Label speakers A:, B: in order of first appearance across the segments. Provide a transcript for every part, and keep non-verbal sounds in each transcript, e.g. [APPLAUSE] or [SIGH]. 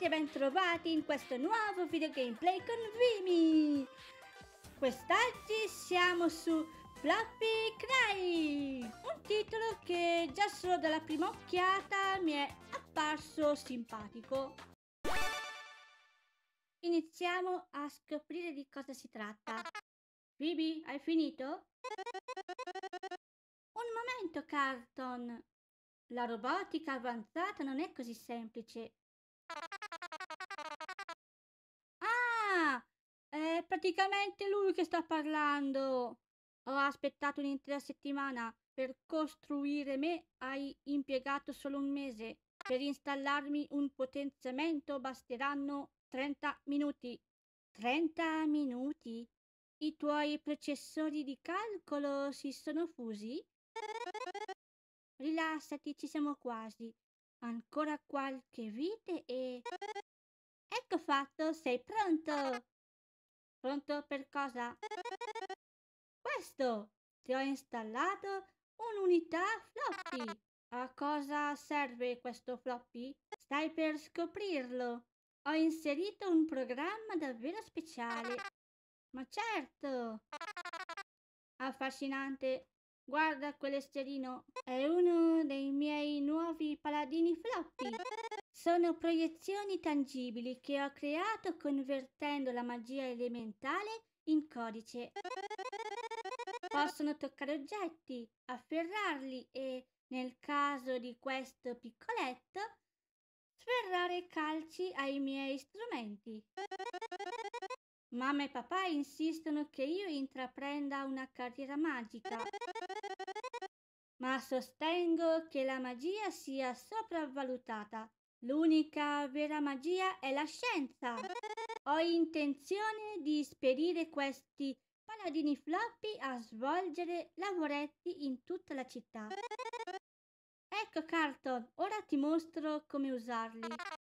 A: tutti e bentrovati in questo nuovo video gameplay con Vimi! Quest'oggi siamo su Floppy Cry, un titolo che già solo dalla prima occhiata mi è apparso simpatico. Iniziamo a scoprire di cosa si tratta. Vimi, hai finito? Un momento, Carton! La robotica avanzata non è così semplice. praticamente lui che sta parlando. Ho aspettato un'intera settimana per costruire me, hai impiegato solo un mese. Per installarmi un potenziamento basteranno 30 minuti. 30 minuti? I tuoi processori di calcolo si sono fusi? Rilassati, ci siamo quasi. Ancora qualche vite e... Ecco fatto, sei pronto! Pronto per cosa? Questo! Ti ho installato un'unità floppy. A cosa serve questo floppy? Stai per scoprirlo. Ho inserito un programma davvero speciale. Ma certo! Affascinante. Guarda quell'esterino. È uno dei miei nuovi paladini floppy. Sono proiezioni tangibili che ho creato convertendo la magia elementale in codice. Possono toccare oggetti, afferrarli e, nel caso di questo piccoletto, sferrare calci ai miei strumenti. Mamma e papà insistono che io intraprenda una carriera magica, ma sostengo che la magia sia sopravvalutata L'unica vera magia è la scienza. Ho intenzione di spedire questi paladini floppy a svolgere lavoretti in tutta la città. Ecco Carlton, ora ti mostro come usarli.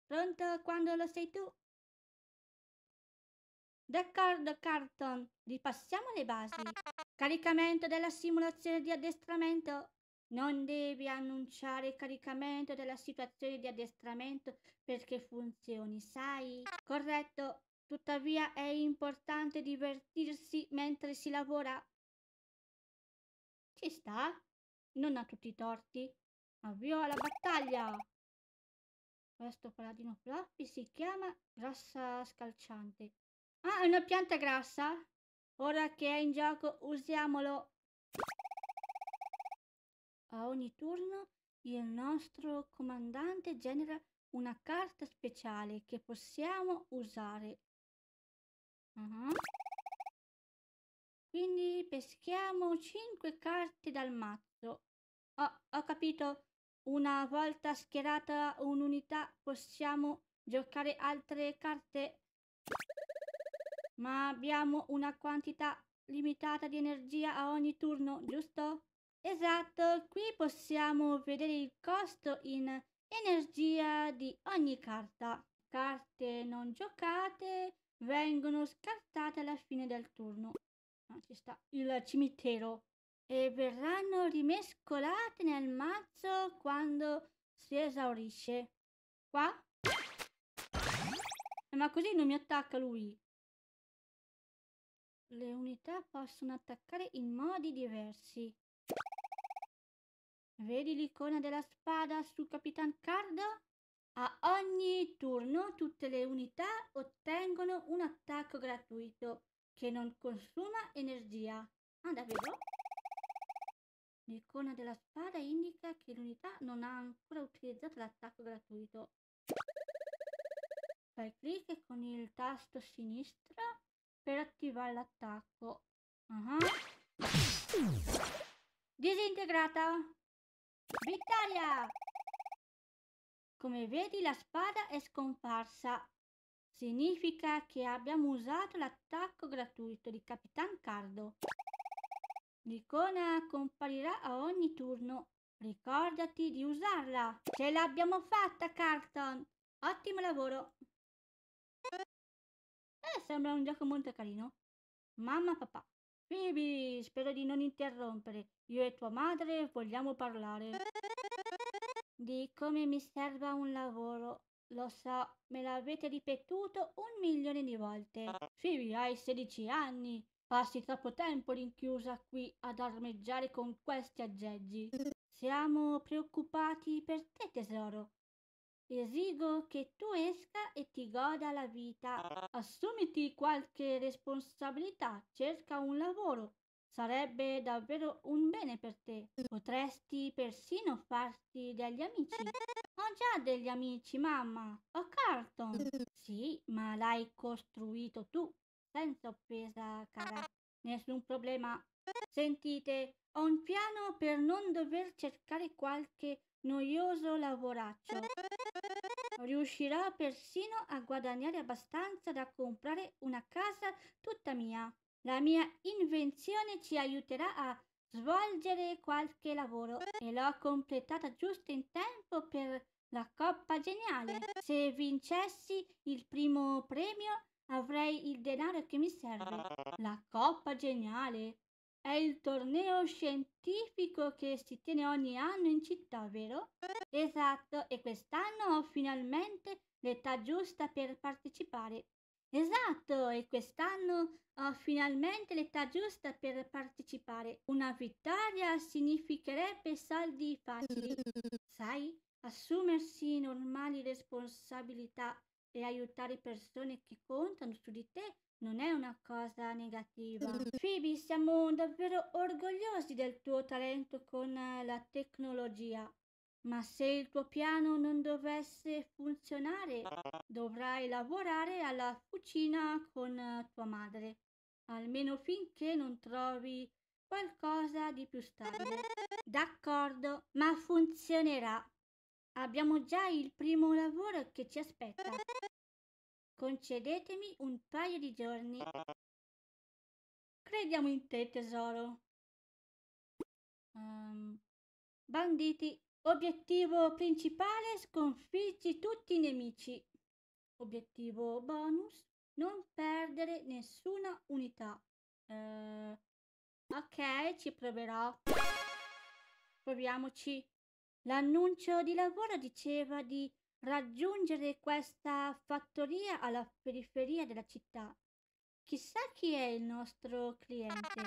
A: Pronto quando lo sei tu? D'accordo Carlton, ripassiamo le basi. Caricamento della simulazione di addestramento. Non devi annunciare il caricamento della situazione di addestramento perché funzioni, sai? Corretto. Tuttavia è importante divertirsi mentre si lavora. Ci sta? Non ha tutti i torti. Avvio alla battaglia! Questo paladino floppy si chiama grassa scalciante. Ah, è una pianta grassa? Ora che è in gioco usiamolo. A ogni turno il nostro comandante genera una carta speciale che possiamo usare. Uh -huh. Quindi peschiamo 5 carte dal mazzo. Oh, ho capito. Una volta schierata un'unità possiamo giocare altre carte. Ma abbiamo una quantità limitata di energia a ogni turno, giusto? Esatto, qui possiamo vedere il costo in energia di ogni carta. Carte non giocate vengono scartate alla fine del turno. Ah, ci sta il cimitero. E verranno rimescolate nel mazzo quando si esaurisce. Qua? Eh, ma così non mi attacca lui. Le unità possono attaccare in modi diversi. Vedi l'icona della spada sul Capitan Card? A ogni turno tutte le unità ottengono un attacco gratuito che non consuma energia. Ah, davvero? L'icona della spada indica che l'unità non ha ancora utilizzato l'attacco gratuito. Fai clic con il tasto sinistro per attivare l'attacco. Uh -huh. Disintegrata! d'Italia! Come vedi la spada è scomparsa. Significa che abbiamo usato l'attacco gratuito di Capitan Cardo. L'icona comparirà a ogni turno. Ricordati di usarla. Ce l'abbiamo fatta, Carton. Ottimo lavoro. Eh, sembra un gioco molto carino. Mamma papà. Phoebe, spero di non interrompere. Io e tua madre vogliamo parlare di come mi serva un lavoro. Lo so, me l'avete ripetuto un milione di volte. Phoebe, ah. hai 16 anni. Passi troppo tempo rinchiusa qui ad armeggiare con questi aggeggi. Siamo preoccupati per te, tesoro. Esigo che tu esca e ti goda la vita. Ah. Assumiti qualche responsabilità, cerca un lavoro Sarebbe davvero un bene per te. Potresti persino farti degli amici. Ho già degli amici, mamma. Ho Carlton. Sì, ma l'hai costruito tu, senza offesa, cara. Nessun problema. Sentite, ho un piano per non dover cercare qualche noioso lavoraccio. Riuscirò persino a guadagnare abbastanza da comprare una casa tutta mia. La mia invenzione ci aiuterà a svolgere qualche lavoro e l'ho completata giusto in tempo per la coppa geniale. Se vincessi il primo premio avrei il denaro che mi serve. La coppa geniale è il torneo scientifico che si tiene ogni anno in città, vero? Esatto, e quest'anno ho finalmente l'età giusta per partecipare. Esatto, e quest'anno ho oh, finalmente l'età giusta per partecipare. Una vittoria significherebbe soldi facili. [LAUGHS] Sai, assumersi normali responsabilità e aiutare persone che contano su di te non è una cosa negativa. Phoebe, [LAUGHS] siamo davvero orgogliosi del tuo talento con la tecnologia. Ma se il tuo piano non dovesse funzionare, dovrai lavorare alla cucina con tua madre, almeno finché non trovi qualcosa di più stabile. D'accordo, ma funzionerà. Abbiamo già il primo lavoro che ci aspetta.
B: Concedetemi un paio di giorni. Crediamo in te, tesoro. Um,
A: banditi Obiettivo principale sconfiggi tutti i nemici. Obiettivo bonus non perdere nessuna unità. Eh, ok, ci proverò. Proviamoci. L'annuncio di lavoro diceva di raggiungere questa fattoria alla periferia della città. Chissà chi è il nostro cliente.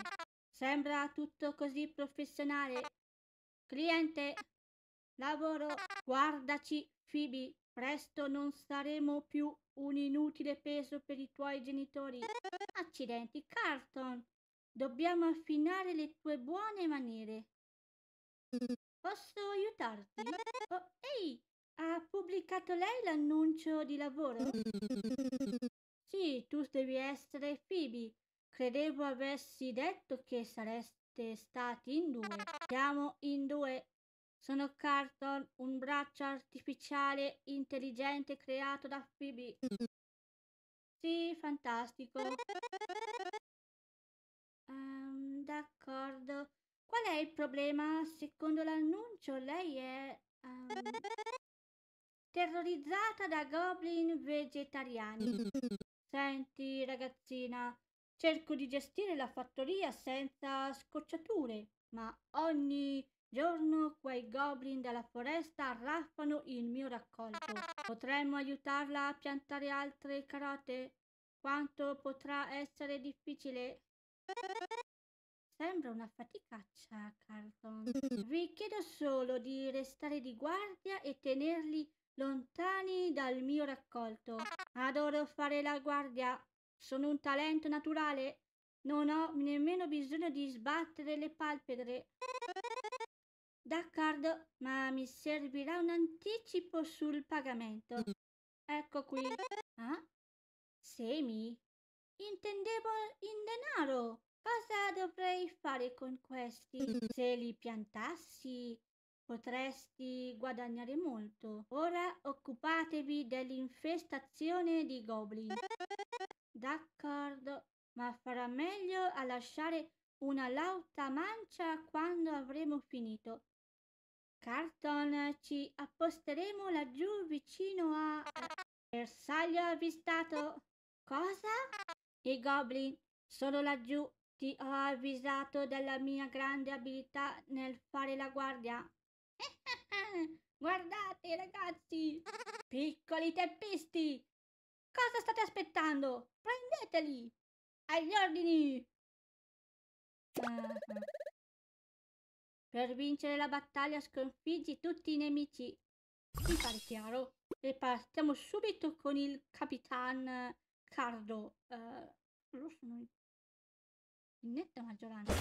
A: Sembra tutto così professionale. Cliente, Lavoro, guardaci, Phoebe, presto non saremo più un inutile peso per i tuoi genitori. Accidenti, Carlton, dobbiamo affinare le tue buone maniere. Posso aiutarti? Oh, ehi, ha pubblicato lei l'annuncio di lavoro? Sì, tu devi essere Phoebe. Credevo avessi detto che sareste stati in due. Siamo in due sono Carton, un braccio artificiale intelligente creato da Phoebe. Sì, fantastico. Um, d'accordo. Qual è il problema? Secondo l'annuncio lei è um, terrorizzata da goblin vegetariani. Senti, ragazzina, cerco di gestire la fattoria senza scocciature, ma ogni Giorno quei goblin della foresta arraffano il mio raccolto. Potremmo aiutarla a piantare altre carote? Quanto potrà essere difficile? Sembra una faticaccia, Carlton. Vi chiedo solo di restare di guardia e tenerli lontani dal mio raccolto. Adoro fare la guardia. Sono un talento naturale. Non ho nemmeno bisogno di sbattere le palpebre. D'accordo, ma mi servirà un anticipo sul pagamento. Mm. Ecco qui. Ah? Semi? Intendevo in denaro. Cosa dovrei fare con questi? Mm. Se li piantassi potresti guadagnare molto. Ora occupatevi dell'infestazione di goblin. D'accordo, ma farà meglio a lasciare una lauta mancia quando avremo finito. Carton, ci apposteremo laggiù vicino a... Bersaglio avvistato. Cosa? I goblin sono laggiù. Ti ho avvisato della mia grande abilità nel fare la guardia. [LAUGHS] Guardate ragazzi, piccoli tempisti!
B: Cosa state aspettando? Prendeteli. Agli ordini. Uh ah, -huh. Ah. Per vincere la battaglia
A: sconfiggi tutti i nemici. Mi pare chiaro. E partiamo subito con il Capitan Cardo. Uh, eh, loro sono
B: in netta maggioranza.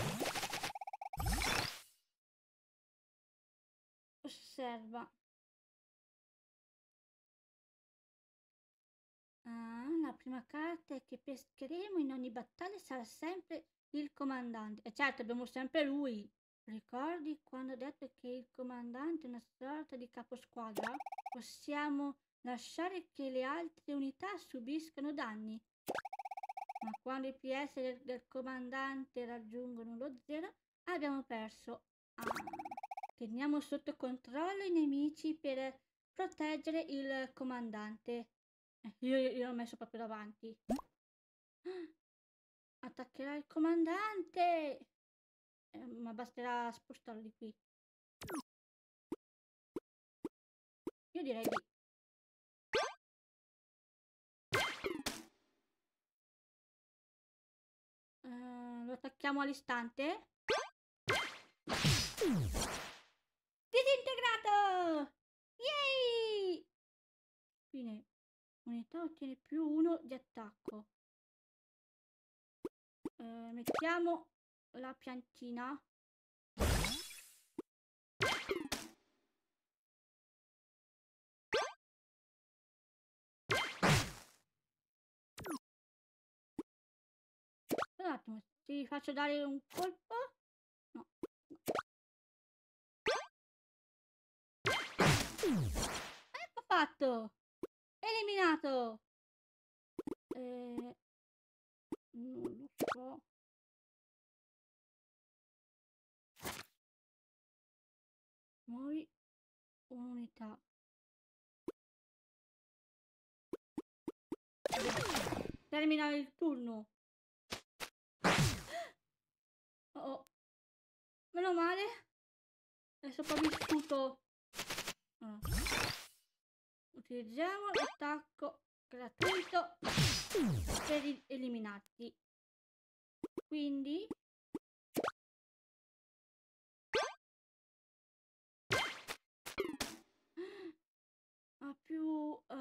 B: Osserva. Ah, la prima carta è che pescheremo in ogni battaglia sarà sempre
A: il comandante. E eh, certo, abbiamo sempre lui. Ricordi quando ho detto che il comandante è una sorta di caposquadra? Possiamo lasciare che le altre unità subiscano danni. Ma quando i PS del, del comandante raggiungono lo zero, abbiamo perso. Ah. Teniamo sotto controllo i nemici per proteggere il comandante. Eh, io, io l'ho messo proprio davanti. Ah, attaccherà il
B: comandante! Ehm, ma basterà spostarli qui io direi di
A: eh, lo attacchiamo all'istante
B: disintegrato yay fine unità ottiene più uno di attacco eh, mettiamo la piantina. Un attimo, ti faccio dare un colpo. No. Ecco fatto! Eliminato! Eh, non lo so. Muovi un'unità. Termina il turno. [GASPS] Oh. oh. Meno male. È sopravvissuto. Oh. Utilizziamo l'attacco gratuito per eliminarti. Quindi più... Uh... Eh,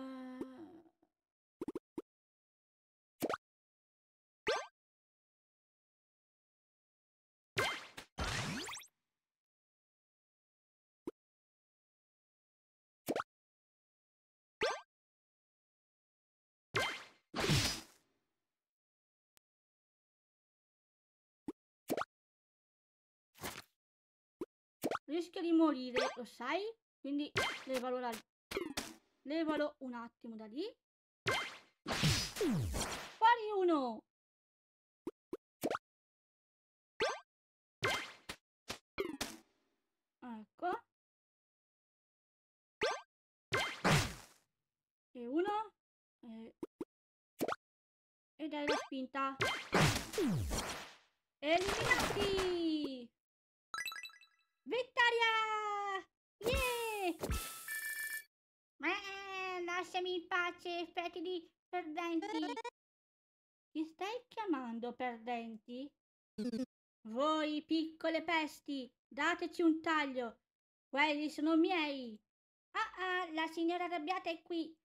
B: rischia di morire,
A: lo sai? Quindi le valorare levalo un attimo da lì.
B: Fuori uno! Ecco. E uno. E, e dai la spinta.
A: Eliminati! Lasciami in pace, specchi di perdenti. Ti stai chiamando perdenti? Voi piccole pesti, dateci un taglio. Quelli sono miei. Ah ah, la signora arrabbiata è qui.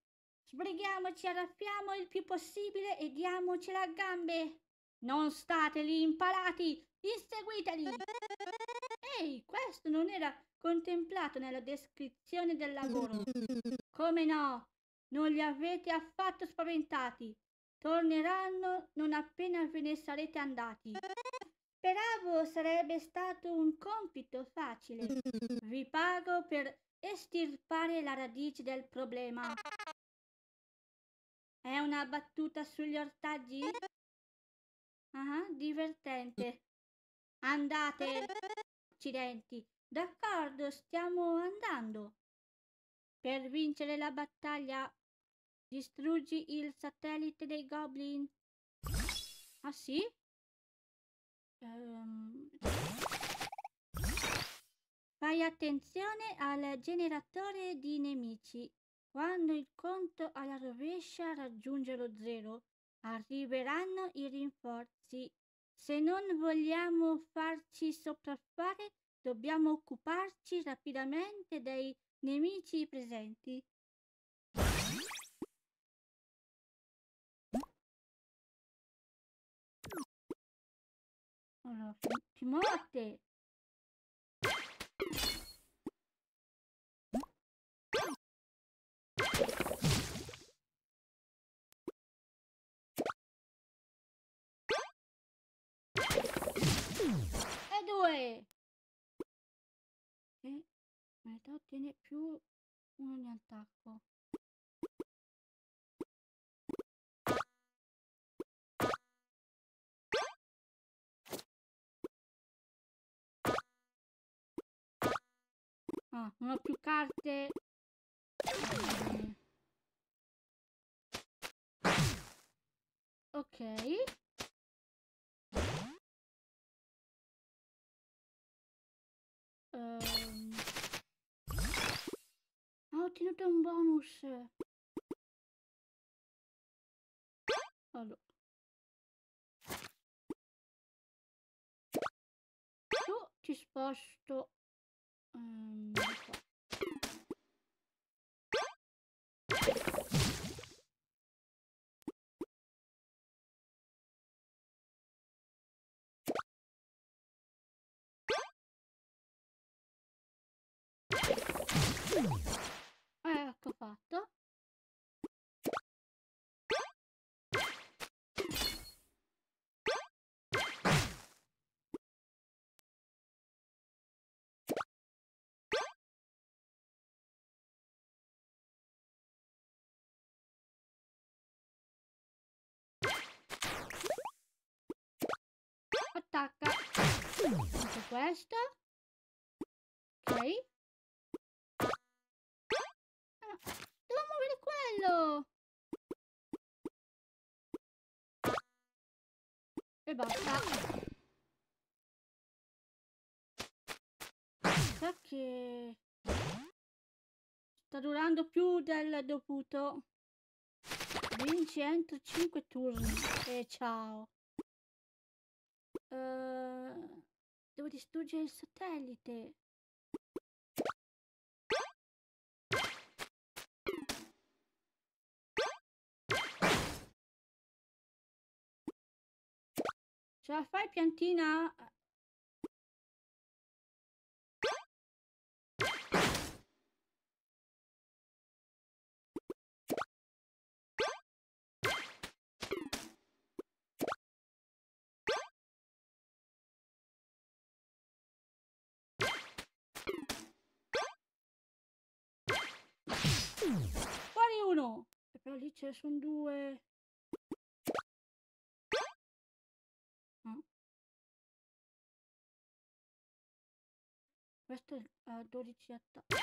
A: Sbrighiamoci, arraffiamo il più possibile e diamocela a gambe. Non state lì impalati, inseguiteli. Ehi, questo non era contemplato nella descrizione del lavoro. Come no? Non li avete affatto spaventati. Torneranno non appena ve ne sarete andati. Speravo sarebbe stato un compito facile. Vi pago per estirpare la radice del problema. È una battuta sugli ortaggi? Ah, divertente. Andate! Accidenti! D'accordo, stiamo andando. Per vincere la battaglia Distruggi il satellite dei goblin. Ah sì? Um... Fai attenzione al generatore di nemici. Quando il conto alla rovescia raggiunge lo zero, arriveranno i rinforzi. Se non vogliamo farci sopraffare, dobbiamo occuparci rapidamente
B: dei nemici presenti. Allora, Timote! E due! E metà ottiene più uno di attacco. Ah, non ho più carte. Ok. Um. Ho ottenuto un bonus. Allora. Tu ti sposto 嗯。attacca anche questo ok ah, devo muovere quello e basta sa che sta durando più del dovuto
A: vinci entro 5 turni e ciao
B: Ehm, devo distruggere il satellite. Ce la fai piantina? Però lì ce ne sono due. Mm. Questo è eh, a 12 attacchi.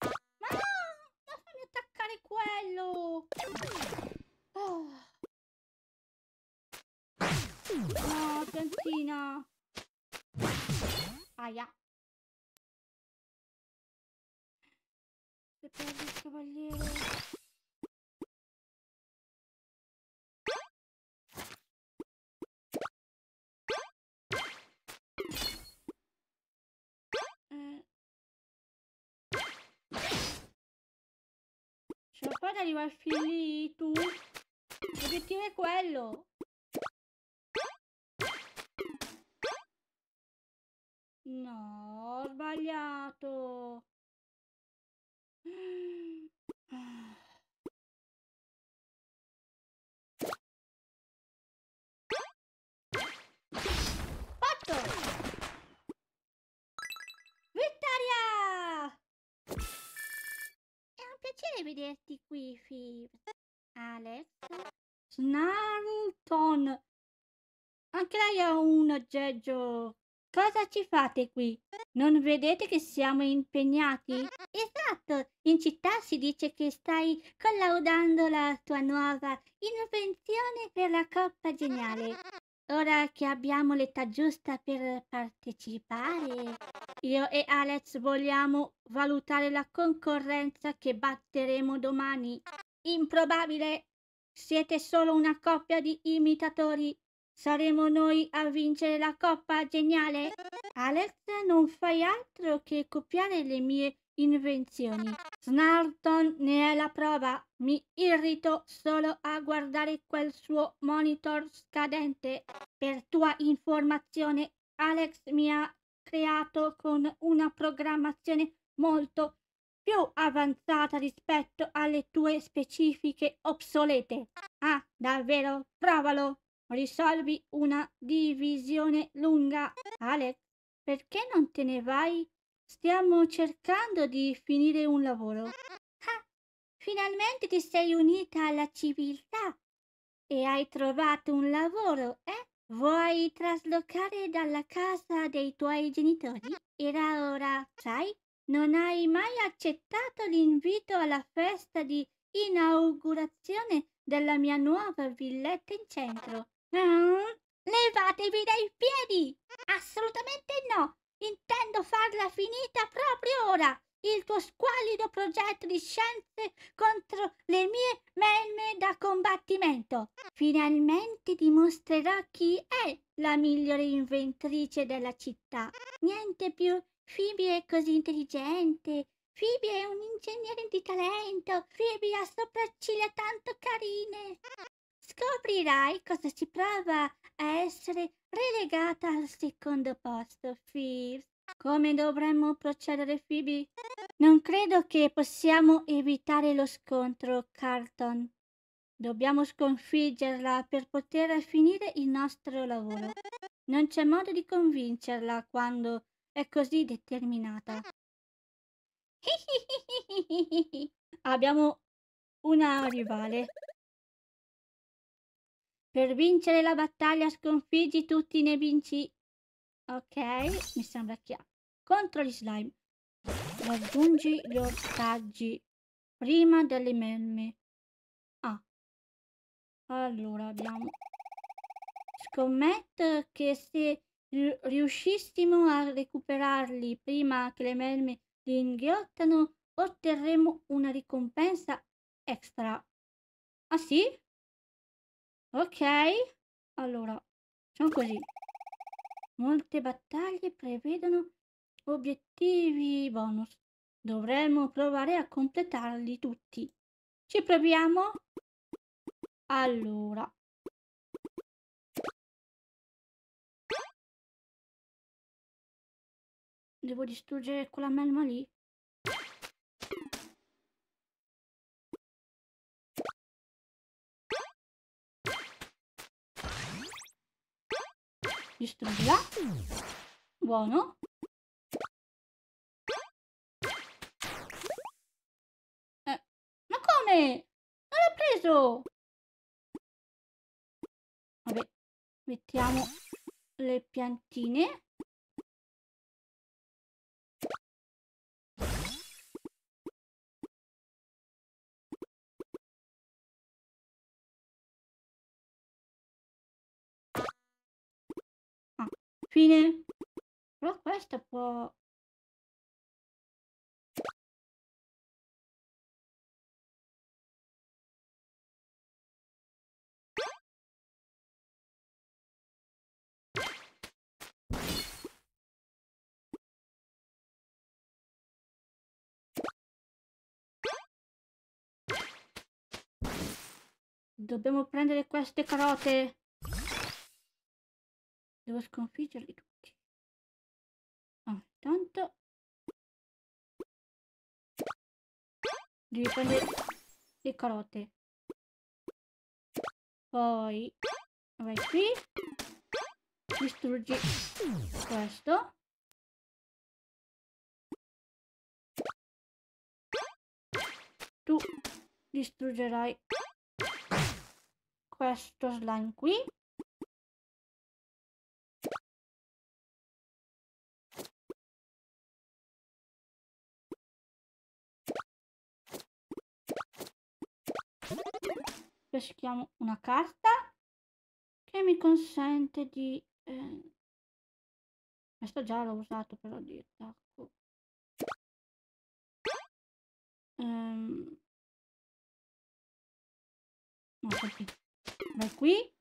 B: Ma no! Lasciami attaccare quello! Oh. Ah. No, ah, tentina! Aia! il cavaliere. Mm. Ce la fai arrivare fin lì, tu? L'obiettivo è quello. No, ho sbagliato
A: piacere vederti qui, Fib. Alex. Snarlton. Anche lei ha un aggeggio Cosa ci fate qui? Non vedete che siamo impegnati? Esatto, in città si dice che stai collaudando la tua nuova invenzione per la Coppa Geniale. Ora che abbiamo l'età giusta per partecipare, io e Alex vogliamo valutare la concorrenza che batteremo domani. Improbabile! Siete solo una coppia di imitatori. Saremo noi a vincere la coppa, geniale! Alex, non fai altro che copiare le mie invenzioni. Snarton ne è la prova. Mi irrito solo a guardare quel suo monitor scadente. Per tua informazione, Alex mi ha creato con una programmazione molto più avanzata rispetto alle tue specifiche obsolete. Ah, davvero? Provalo! Risolvi una divisione lunga. Alec, perché non te ne vai? Stiamo cercando di finire un lavoro. Ah, finalmente ti sei unita alla civiltà e hai trovato un lavoro, eh? Vuoi traslocare dalla casa dei tuoi genitori? Era ora, sai? Non hai mai accettato l'invito alla festa di inaugurazione della mia nuova villetta in centro. Mm, levatevi dai piedi! Assolutamente no! Intendo farla finita proprio ora! Il tuo squallido progetto di scienze contro le mie melme da combattimento! Finalmente dimostrerò chi è la migliore inventrice della città! Niente più! Phoebe è così intelligente, Phoebe è un ingegnere di talento. Phoebe ha sopracciglia tanto carine. Scoprirai cosa si prova a essere relegata al secondo posto, Phoebe. Come dovremmo procedere, Phoebe? Non credo che possiamo evitare lo scontro, Carlton. Dobbiamo sconfiggerla per poter finire il nostro lavoro. Non c'è modo di convincerla quando è così determinata. [LAUGHS] Abbiamo una rivale. Per vincere la battaglia sconfiggi tutti i nemici. Ok, mi sembra chiaro. Contro gli slime. Raggiungi gli ortaggi prima delle melme. Ah. Allora abbiamo... Scommetto che se riuscissimo a recuperarli prima che le melme li inghiottano,
B: otterremo una ricompensa extra. Ah sì? Ok. Allora, facciamo così.
A: Molte battaglie prevedono obiettivi bonus. Dovremmo
B: provare a completarli tutti. Ci proviamo? Allora. Devo distruggere quella melma lì? distruggerà. Buono. Eh, ma come? Non l'ho preso! Vabbè, mettiamo le piantine. Fine. Però questo può... Dobbiamo prendere queste carote. Devo sconfiggerli tutti. Ah, intanto... Devi prendere le carote. Poi vai qui. Distruggi questo. Tu distruggerai questo slime qui peschiamo una carta che mi consente di... Eh, questo già l'ho usato però di attacco. Ehm... No, perché? Vai qui.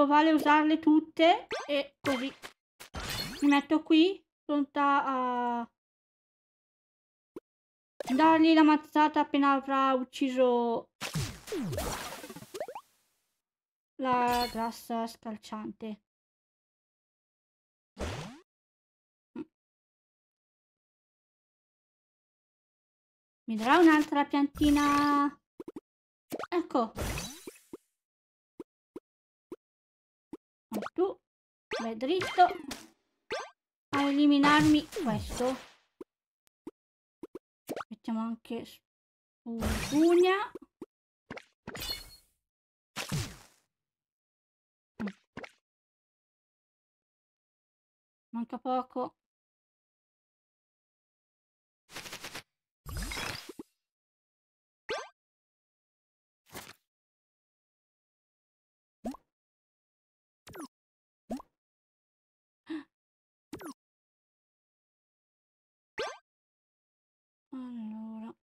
B: appunto vale usarle tutte e così. Mi
A: metto qui, pronta a dargli la mazzata appena avrà ucciso
B: la grassa scalciante. Mi darà un'altra piantina. Ecco. E tu vai dritto a eliminarmi questo. Mettiamo anche spugna. Mm. Manca poco. allora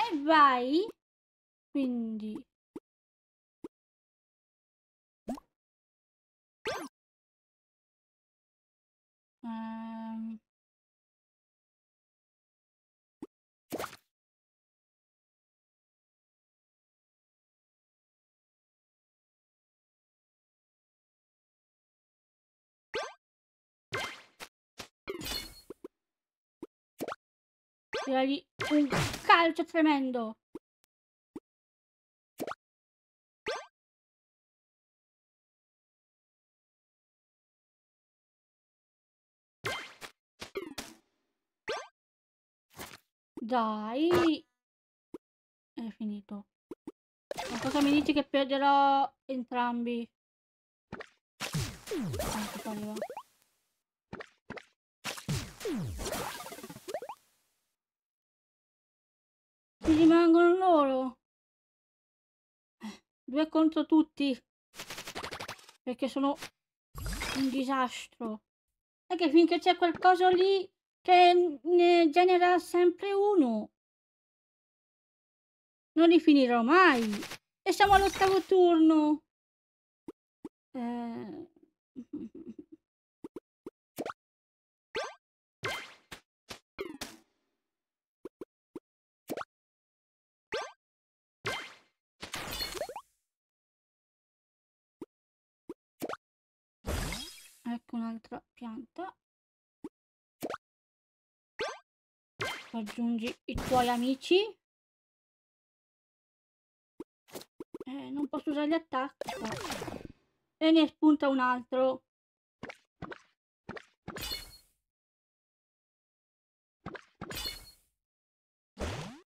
B: e vai quindi um. tiragli un calcio tremendo. Dai. È finito. Ma cosa mi dici che perderò
A: entrambi? Quanto ah, pareva?
B: Ci rimangono loro. Due contro tutti. Perché sono un disastro.
A: È che finché c'è qualcosa lì che ne genera sempre uno.
B: Non li finirò mai. E siamo all'ottavo turno. Eh, un'altra pianta raggiungi i tuoi amici eh, non posso usare gli attacchi e ne spunta un altro ah.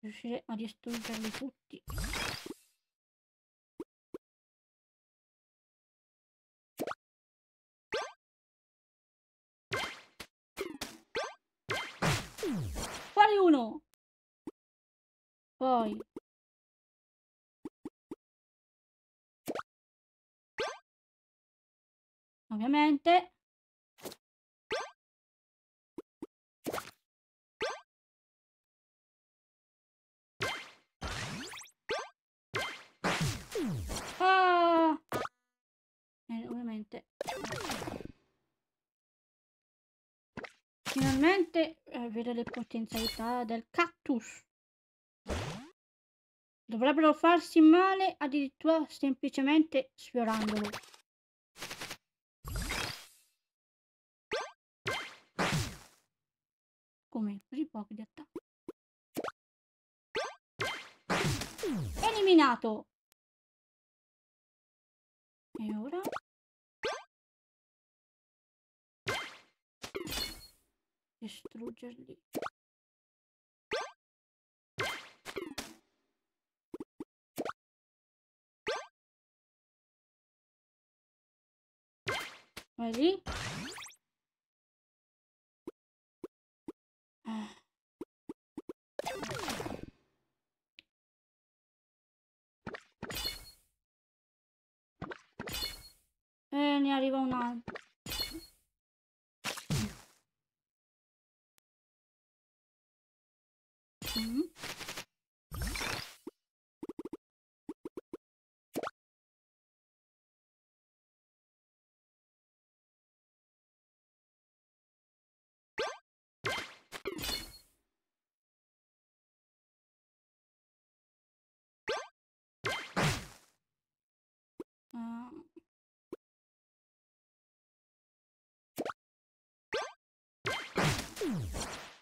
B: riuscire a distruggerli tutti fai uno. Poi. Ovviamente. Ah!
A: Eh, ovviamente. finalmente eh, vedo le potenzialità del cactus. Dovrebbero farsi male addirittura semplicemente sfiorandolo.
B: Come? Così poco di attacco. Eliminato! E ora? distruggerli. Vai lì. E eh. eh, ne arriva un altro. Mm.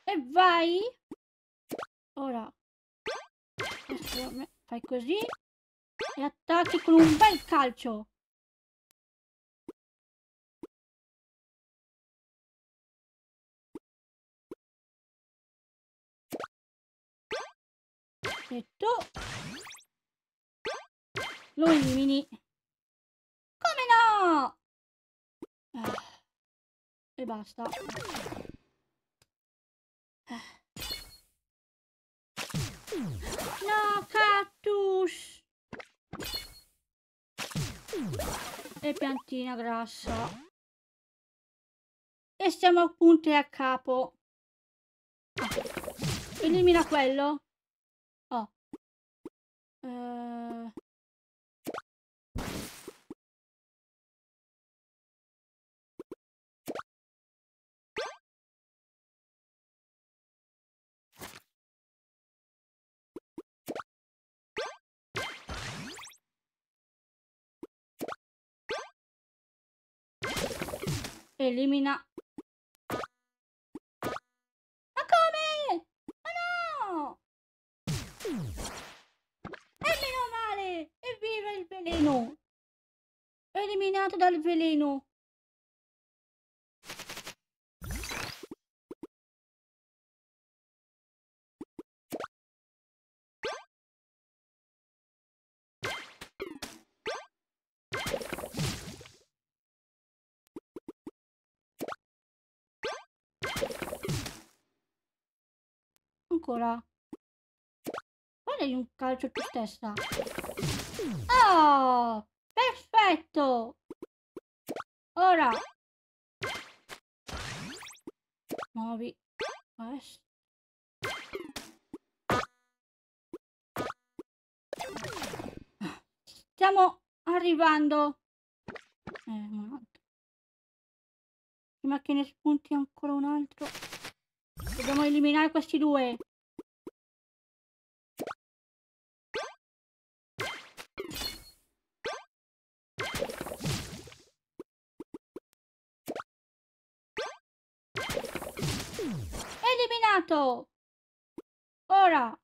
B: E vai? Ora fai così e attacchi con un bel calcio. E tu lo elimini. Come no? Ah, e basta. Ah. No, cactus! E piantina grassa. E siamo a punte a capo. Elimina quello. Oh. Uh... Elimina. Ma come? Ma no! E meno male! Evviva il veleno! Eliminato dal veleno! ancora. Guarda un
A: calcio tu stessa. Oh! Perfetto!
B: Ora. Muovi. Questo.
A: Stiamo arrivando.
B: Eh, Prima che ne spunti ancora un altro. Dobbiamo eliminare questi due. nato! Ora!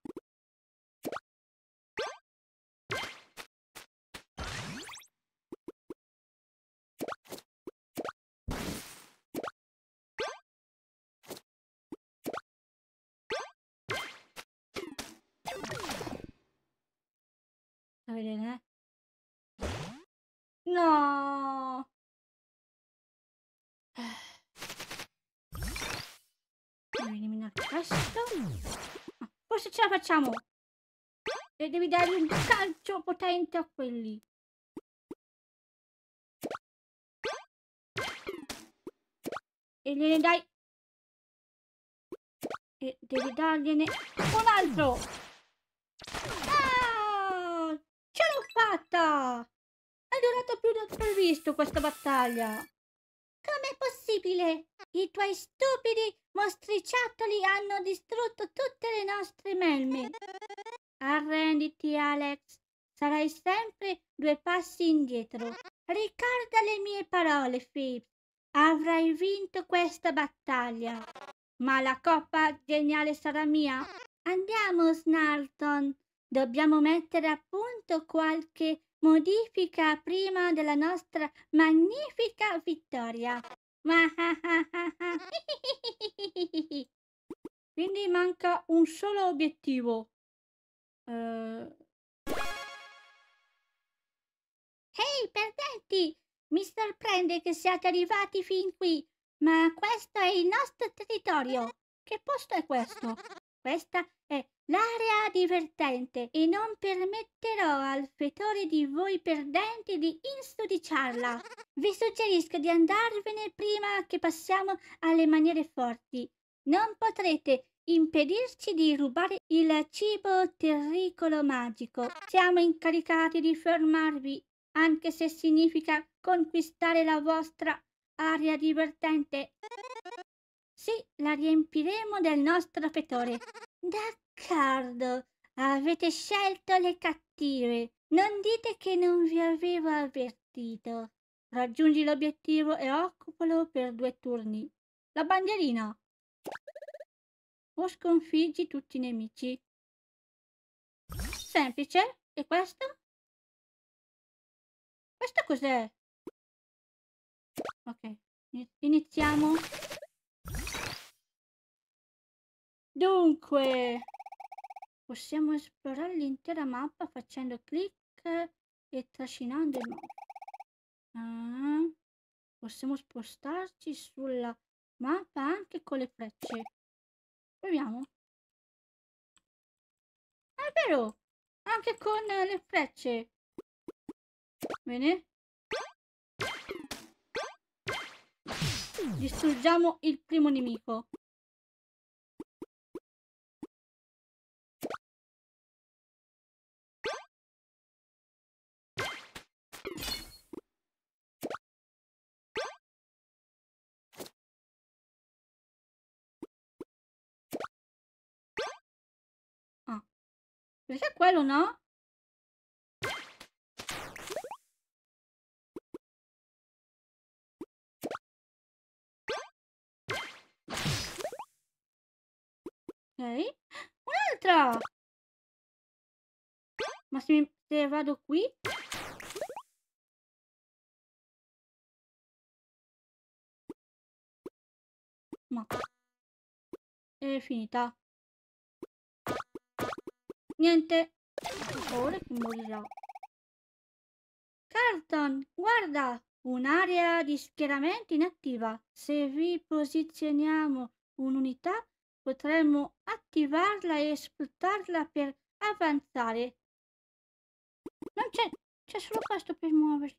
B: A vedere, eh? No! Facciamo eliminare questo. forse ce la facciamo. E devi dare un calcio potente a quelli. E gliene dai... E devi dargliene un altro.
A: Ah! Ce l'ho fatta! È durata più del previsto questa battaglia. Com'è possibile? I tuoi stupidi mostriciattoli hanno distrutto tutte le nostre melme. Arrenditi, Alex. Sarai sempre due passi indietro. Ricorda le mie parole, Phoebe. Avrai vinto questa battaglia. Ma la coppa geniale sarà mia. Andiamo, Snarton. Dobbiamo mettere a punto qualche modifica prima della nostra magnifica vittoria. [LAUGHS] Quindi manca un solo obiettivo. Uh... Ehi, hey, perdenti! Mi sorprende che siate arrivati fin qui, ma questo è il nostro territorio. Che posto è questo? Questa è l'area divertente e non permetterò al fetore di voi perdenti di instudiciarla. Vi suggerisco di andarvene prima che passiamo alle maniere forti. Non potrete impedirci di rubare il cibo terricolo magico. Siamo incaricati di fermarvi, anche se significa conquistare la vostra aria divertente. Sì, la riempiremo del nostro fetore. D'accordo. Riccardo, avete scelto le cattive. Non dite che non vi avevo avvertito. Raggiungi l'obiettivo e occupalo per due turni. La bandierina.
B: O sconfiggi tutti i nemici. Semplice. E questo? Questo cos'è? Ok, iniziamo.
A: Dunque, Possiamo esplorare l'intera mappa facendo clic e trascinando il mouse. Ah,
B: possiamo spostarci sulla mappa anche con le frecce. Proviamo. Ah, è vero! Anche con le frecce. Bene. Distruggiamo il primo nemico. Perché è quello, no? Ok. Un'altra! Ma se, mi, se vado qui? Ma... È finita. Niente. Oh, ora che morirà? Carlton, guarda!
A: Un'area di schieramento inattiva. Se vi posizioniamo un'unità, potremmo attivarla e sfruttarla per avanzare.
B: Non c'è... c'è solo questo per muoversi.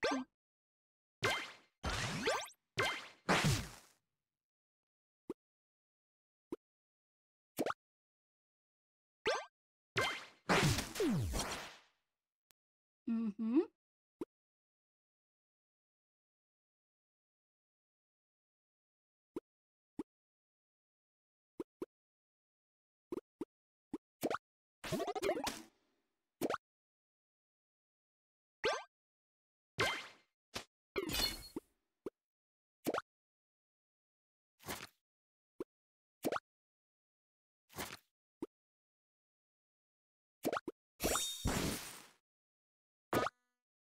B: Mm-hmm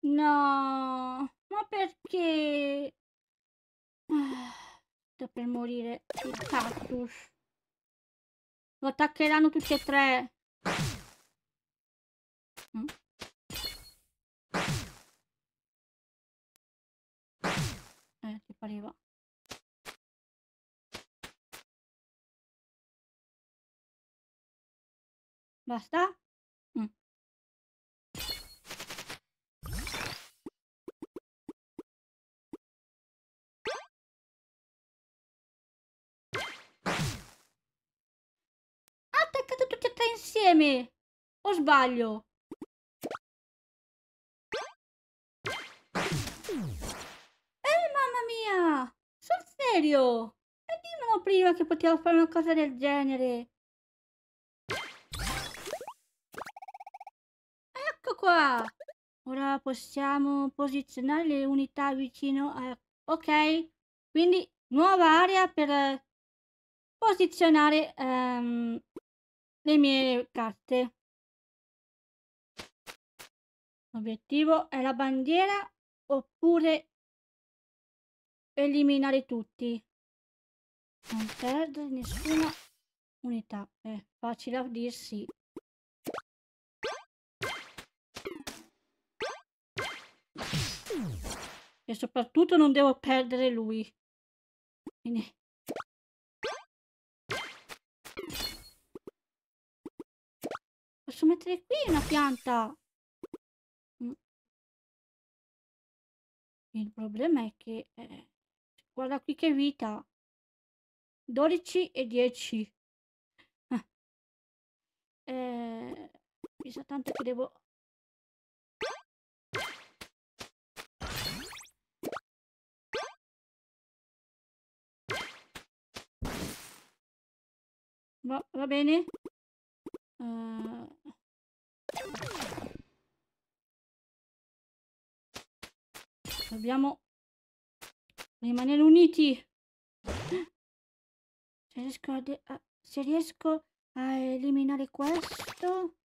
B: No, ma perché? Ah, sto per morire il cactus. Lo attaccheranno tutti e tre. Mm? Eh, ti pareva. Basta? insieme! O sbaglio?
A: Eh, mamma mia! Sul serio! E dimmelo prima che potevo fare una cosa del genere! Ecco qua! Ora possiamo posizionare le unità vicino a... Ok, quindi nuova area per posizionare
B: um, le mie carte. L'obiettivo è la bandiera oppure eliminare tutti. Non perdere nessuna unità. È facile a dirsi.
A: E soprattutto
B: non devo perdere lui. Quindi posso mettere qui una pianta. Mm. Il problema è che... Eh, guarda qui che vita. 12 e 10. Ah. Eh, mi sa tanto che devo... Va, va bene. Uh... Dobbiamo rimanere uniti. Se riesco a,
A: se riesco a eliminare questo,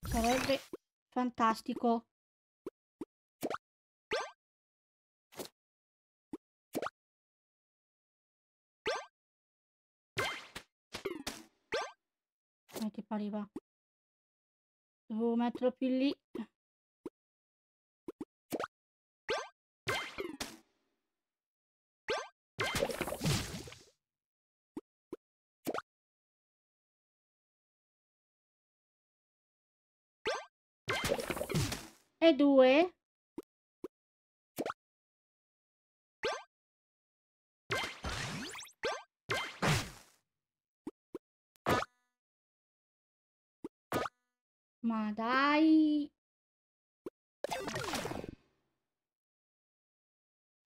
A: sarebbe
B: fantastico. Metti pariva. Devo metterlo più lì. E due. Ma dai!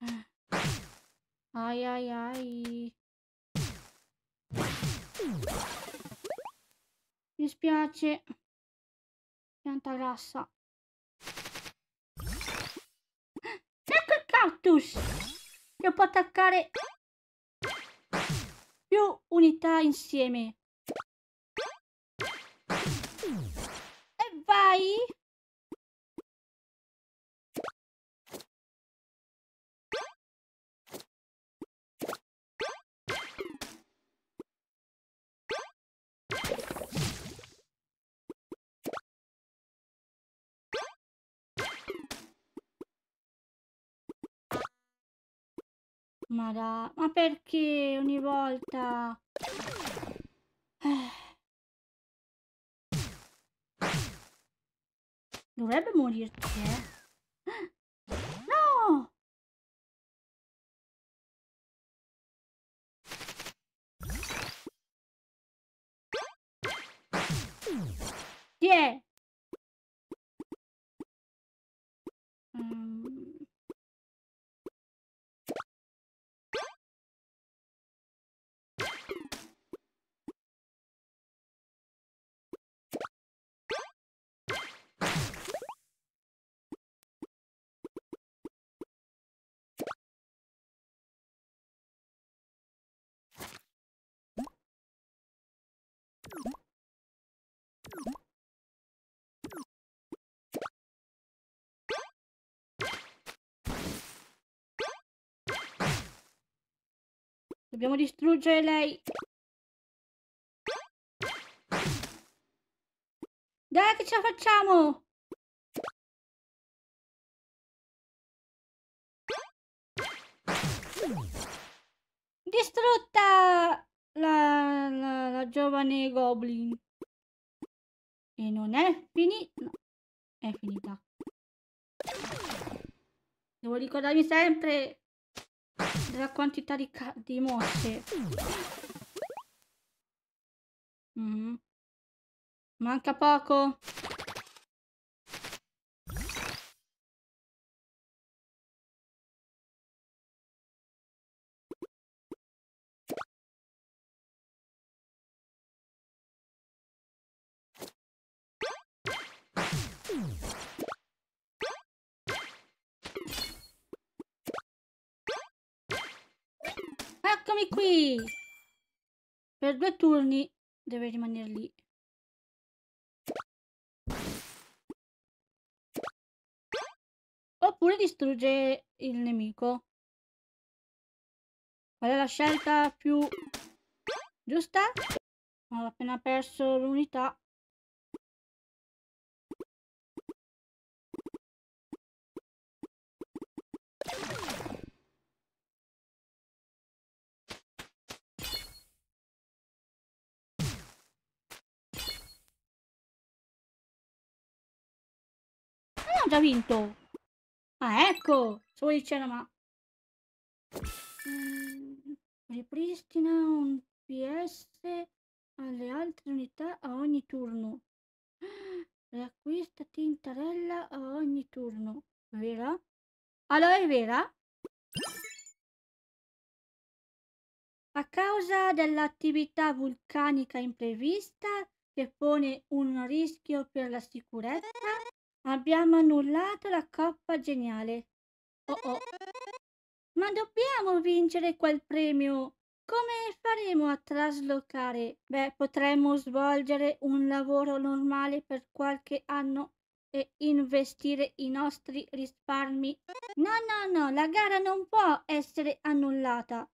B: Eh. Ai ai ai!
A: Mi spiace. Pianta grassa. Ecco il cactus! Che può attaccare più unità
B: insieme. dai! Ma, da... ma perché ogni volta? Eh. Do rabbit morir? Yeah. no! Yeah. Dobbiamo distruggere lei. Dai che ce la facciamo! Distrutta la,
A: la, la giovane goblin. E non è finita. No, è finita. Devo ricordarmi sempre della quantità di, di mosse. Mm.
B: Mm-hmm. Manca poco. Eccomi qui! Per due turni deve rimanere lì. Oppure distrugge il nemico. Qual è la scelta più giusta? Ho appena perso l'unità. già vinto. Ah, ecco! Solo Stavo dicendo, ma... ripristina mm, un PS
A: alle altre unità a ogni turno. Riacquista
B: [GASPS] tintarella a ogni turno. Vera? Allora è vera? A causa dell'attività
A: vulcanica imprevista che pone un rischio per la sicurezza, Abbiamo annullato la Coppa Geniale. Oh oh. Ma dobbiamo vincere quel premio. Come faremo a traslocare? Beh, potremmo svolgere un lavoro normale per qualche anno e investire i nostri risparmi. No, no, no, la gara non può essere annullata.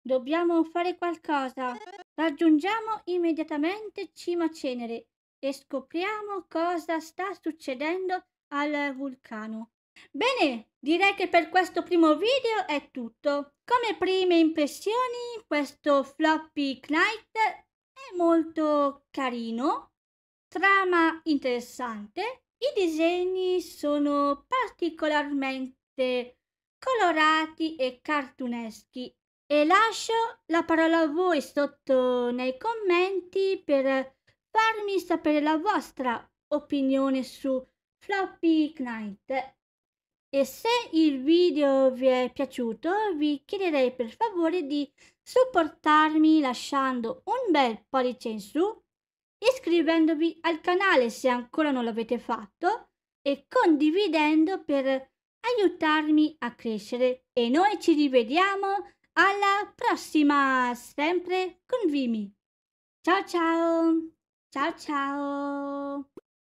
A: Dobbiamo fare qualcosa. Raggiungiamo immediatamente Cima Cenere e scopriamo cosa sta succedendo al vulcano. Bene, direi che per questo primo video è tutto. Come prime impressioni, questo Floppy Knight è molto carino, trama interessante, i disegni sono particolarmente colorati e cartuneschi e lascio la parola a voi sotto nei commenti per farmi sapere la vostra opinione su Floppy Knight. E se il video vi è piaciuto, vi chiederei per favore di supportarmi lasciando un bel pollice in su, iscrivendovi al canale se ancora non l'avete fatto e condividendo per aiutarmi a crescere. E noi ci rivediamo alla prossima, sempre con Vimi. Ciao ciao! Ciao ciao。